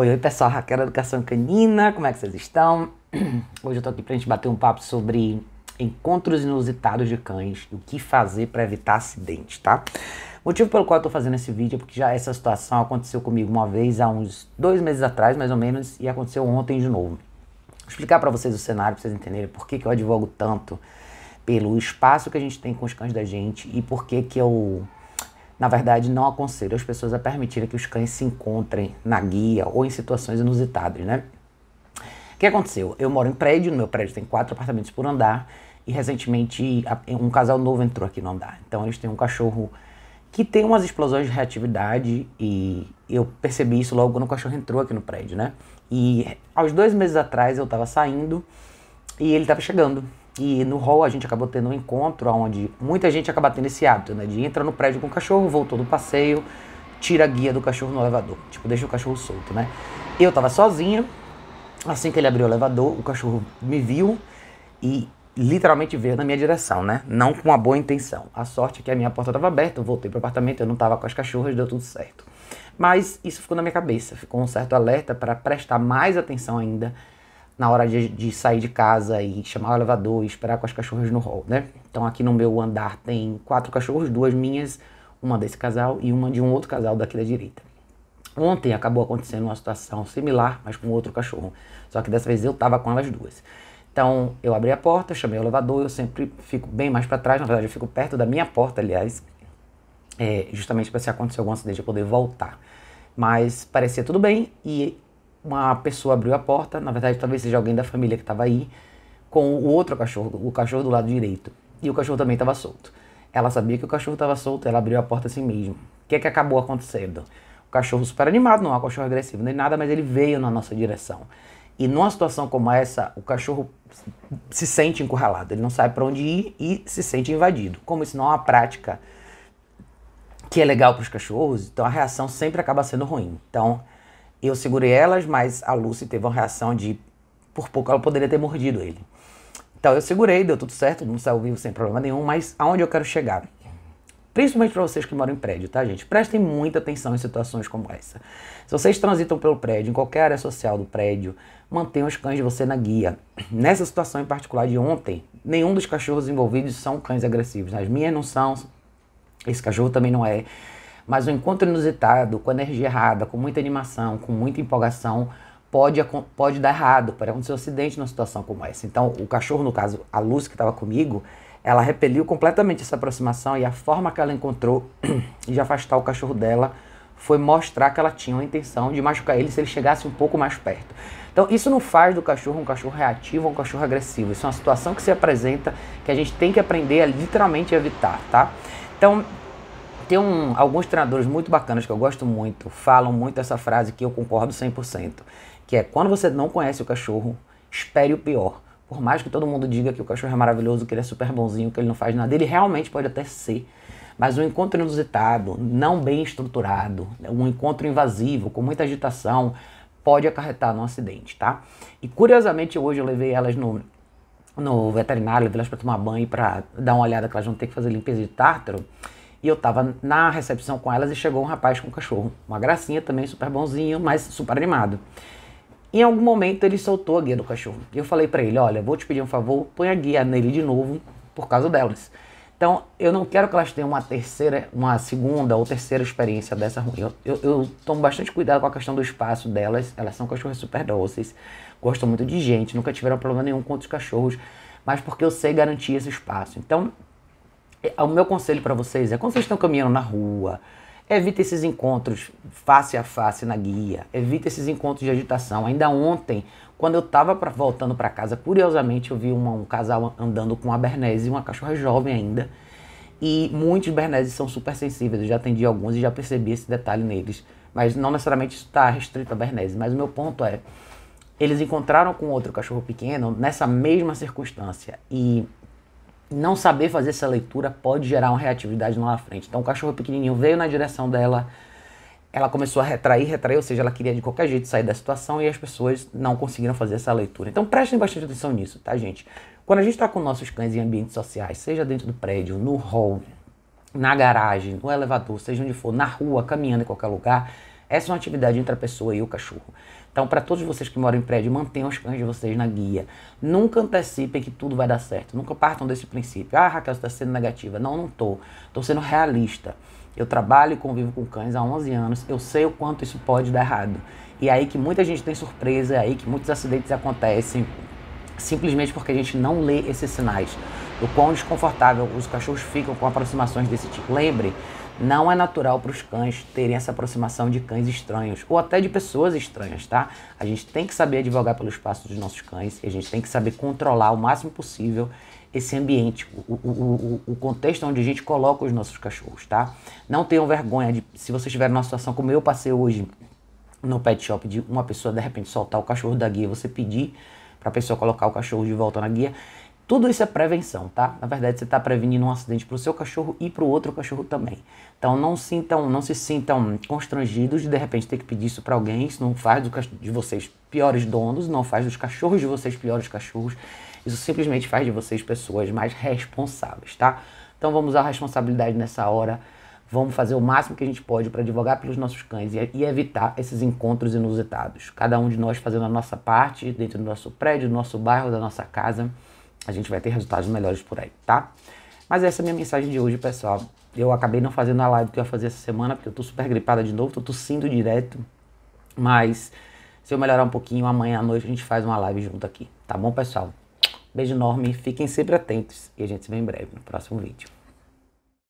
Oi, oi pessoal, Raquel Educação Canina, como é que vocês estão? Hoje eu tô aqui pra gente bater um papo sobre encontros inusitados de cães e o que fazer para evitar acidentes, tá? O motivo pelo qual eu tô fazendo esse vídeo é porque já essa situação aconteceu comigo uma vez há uns dois meses atrás, mais ou menos, e aconteceu ontem de novo. Vou explicar para vocês o cenário, pra vocês entenderem por que, que eu advogo tanto pelo espaço que a gente tem com os cães da gente e por que que eu na verdade, não aconselho as pessoas a permitirem que os cães se encontrem na guia ou em situações inusitadas, né? O que aconteceu? Eu moro em prédio, no meu prédio tem quatro apartamentos por andar, e recentemente um casal novo entrou aqui no andar. Então eles têm um cachorro que tem umas explosões de reatividade e eu percebi isso logo quando o cachorro entrou aqui no prédio, né? E aos dois meses atrás eu tava saindo e ele tava chegando no hall a gente acabou tendo um encontro onde muita gente acaba tendo esse hábito, né? De entrar no prédio com o cachorro, voltou do passeio, tira a guia do cachorro no elevador. Tipo, deixa o cachorro solto, né? Eu tava sozinho, assim que ele abriu o elevador, o cachorro me viu e literalmente veio na minha direção, né? Não com uma boa intenção. A sorte é que a minha porta estava aberta, eu voltei pro apartamento, eu não tava com as cachorras, deu tudo certo. Mas isso ficou na minha cabeça, ficou um certo alerta para prestar mais atenção ainda na hora de, de, sair de casa e chamar o elevador e esperar com as cachorras no hall, né? Então aqui no meu andar tem quatro cachorros, duas minhas, uma desse casal e uma de um outro casal daqui da direita. Ontem acabou acontecendo uma situação similar, mas com outro cachorro. Só que dessa vez eu tava com elas duas. Então eu abri a porta, chamei o elevador, eu sempre fico bem mais para trás, na verdade eu fico perto da minha porta, aliás, é, justamente para se acontecer algum acidente eu poder voltar. Mas parecia tudo bem e uma pessoa abriu a porta, na verdade talvez seja alguém da família que estava aí, com o outro cachorro, o cachorro do lado direito. E o cachorro também estava solto. Ela sabia que o cachorro estava solto, ela abriu a porta assim mesmo. O que é que acabou acontecendo? O cachorro super animado, não é um cachorro agressivo nem nada, mas ele veio na nossa direção. E numa situação como essa, o cachorro se sente encurralado, ele não sabe para onde ir e se sente invadido. Como isso não é uma prática que é legal para os cachorros, então a reação sempre acaba sendo ruim. Então, eu segurei elas, mas a Lucy teve uma reação de por pouco ela poderia ter mordido ele. Então eu segurei, deu tudo certo, não saiu vivo sem problema nenhum, mas aonde eu quero chegar? Principalmente para vocês que moram em prédio, tá, gente? Prestem muita atenção em situações como essa. Se vocês transitam pelo prédio, em qualquer área social do prédio, mantenham os cães de você na guia. Nessa situação em particular de ontem, nenhum dos cachorros envolvidos são cães agressivos. As minhas não são, esse cachorro também não é. Mas o encontro inusitado, com energia errada, com muita animação, com muita empolgação, pode, pode dar errado, pode acontecer um acidente numa situação como essa. Então, o cachorro, no caso, a Luz, que estava comigo, ela repeliu completamente essa aproximação e a forma que ela encontrou de afastar o cachorro dela foi mostrar que ela tinha uma intenção de machucar ele se ele chegasse um pouco mais perto. Então, isso não faz do cachorro um cachorro reativo ou um cachorro agressivo. Isso é uma situação que se apresenta que a gente tem que aprender a literalmente evitar, tá? Então, tem um, alguns treinadores muito bacanas que eu gosto muito, falam muito essa frase que eu concordo 100%, que é quando você não conhece o cachorro, espere o pior. Por mais que todo mundo diga que o cachorro é maravilhoso, que ele é super bonzinho, que ele não faz nada, ele realmente pode até ser. Mas um encontro inusitado, não bem estruturado, um encontro invasivo, com muita agitação, pode acarretar num acidente, tá? E curiosamente hoje eu levei elas no, no veterinário, levei elas para tomar banho, para dar uma olhada que elas vão ter que fazer limpeza de tártaro. E eu tava na recepção com elas e chegou um rapaz com um cachorro. Uma gracinha também, super bonzinho, mas super animado. Em algum momento ele soltou a guia do cachorro. E eu falei para ele: Olha, vou te pedir um favor, põe a guia nele de novo por causa delas. Então, eu não quero que elas tenham uma terceira, uma segunda ou terceira experiência dessa ruim. Eu, eu, eu, tomo bastante cuidado com a questão do espaço delas. Elas são cachorros super doces, gostam muito de gente, nunca tiveram problema nenhum com outros cachorros, mas porque eu sei garantir esse espaço. Então, o meu conselho para vocês é quando vocês estão caminhando na rua, evite esses encontros face a face na guia, evite esses encontros de agitação. Ainda ontem, quando eu estava voltando para casa, curiosamente eu vi uma, um casal andando com uma Bernese, uma cachorra jovem ainda. E muitos Berneses são super sensíveis, eu já atendi alguns e já percebi esse detalhe neles. Mas não necessariamente está restrito a Bernese. Mas o meu ponto é, eles encontraram com outro cachorro pequeno nessa mesma circunstância. E não saber fazer essa leitura pode gerar uma reatividade lá na frente. Então o cachorro pequenininho veio na direção dela, ela começou a retrair, retrair, ou seja, ela queria de qualquer jeito sair da situação e as pessoas não conseguiram fazer essa leitura. Então prestem bastante atenção nisso, tá, gente? Quando a gente está com nossos cães em ambientes sociais, seja dentro do prédio, no hall, na garagem, no elevador, seja onde for, na rua, caminhando em qualquer lugar, essa é uma atividade entre a pessoa e o cachorro. Então, para todos vocês que moram em prédio, mantenham os cães de vocês na guia. Nunca antecipem que tudo vai dar certo. Nunca partam desse princípio. Ah, Raquel, você está sendo negativa. Não, não estou. Estou sendo realista. Eu trabalho e convivo com cães há 11 anos. Eu sei o quanto isso pode dar errado. E é aí que muita gente tem surpresa, é aí que muitos acidentes acontecem, simplesmente porque a gente não lê esses sinais. O quão desconfortável os cachorros ficam com aproximações desse tipo. Lembre não é natural para os cães terem essa aproximação de cães estranhos ou até de pessoas estranhas, tá? A gente tem que saber advogar pelo espaço dos nossos cães e a gente tem que saber controlar o máximo possível esse ambiente, o, o, o, o contexto onde a gente coloca os nossos cachorros, tá? Não tenham vergonha de, se vocês estiver numa situação como eu passei hoje no pet shop, de uma pessoa de repente soltar o cachorro da guia, você pedir para a pessoa colocar o cachorro de volta na guia tudo isso é prevenção, tá? Na verdade, você está prevenindo um acidente para o seu cachorro e para o outro cachorro também. Então, não sintam, não se sintam constrangidos de de repente ter que pedir isso para alguém. Isso não faz do, de vocês piores donos, não faz dos cachorros de vocês piores cachorros. Isso simplesmente faz de vocês pessoas mais responsáveis, tá? Então, vamos a responsabilidade nessa hora. Vamos fazer o máximo que a gente pode para advogar pelos nossos cães e, e evitar esses encontros inusitados. Cada um de nós fazendo a nossa parte dentro do nosso prédio, do nosso bairro, da nossa casa a gente vai ter resultados melhores por aí, tá? Mas essa é a minha mensagem de hoje, pessoal. Eu acabei não fazendo a live que eu ia fazer essa semana, porque eu tô super gripada de novo, tô tossindo direto. Mas se eu melhorar um pouquinho, amanhã à noite a gente faz uma live junto aqui, tá bom, pessoal? Beijo enorme, fiquem sempre atentos e a gente se vê em breve no próximo vídeo.